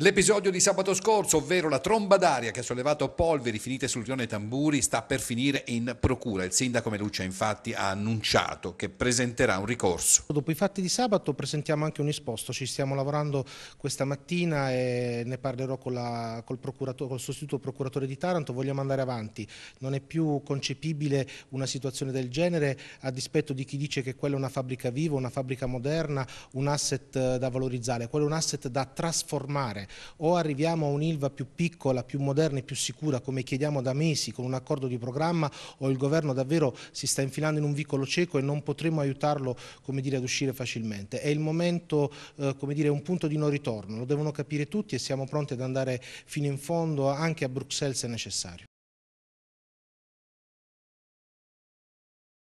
L'episodio di sabato scorso, ovvero la tromba d'aria che ha sollevato polveri finite sul rione Tamburi, sta per finire in procura. Il sindaco Meluccia infatti ha annunciato che presenterà un ricorso. Dopo i fatti di sabato presentiamo anche un esposto, ci stiamo lavorando questa mattina e ne parlerò la, col, col sostituto procuratore di Taranto, vogliamo andare avanti. Non è più concepibile una situazione del genere a dispetto di chi dice che quella è una fabbrica viva, una fabbrica moderna, un asset da valorizzare, quello è un asset da trasformare o arriviamo a un'Ilva più piccola, più moderna e più sicura come chiediamo da mesi con un accordo di programma o il governo davvero si sta infilando in un vicolo cieco e non potremo aiutarlo dire, ad uscire facilmente. È il momento, eh, dire, un punto di non ritorno, lo devono capire tutti e siamo pronti ad andare fino in fondo anche a Bruxelles se necessario.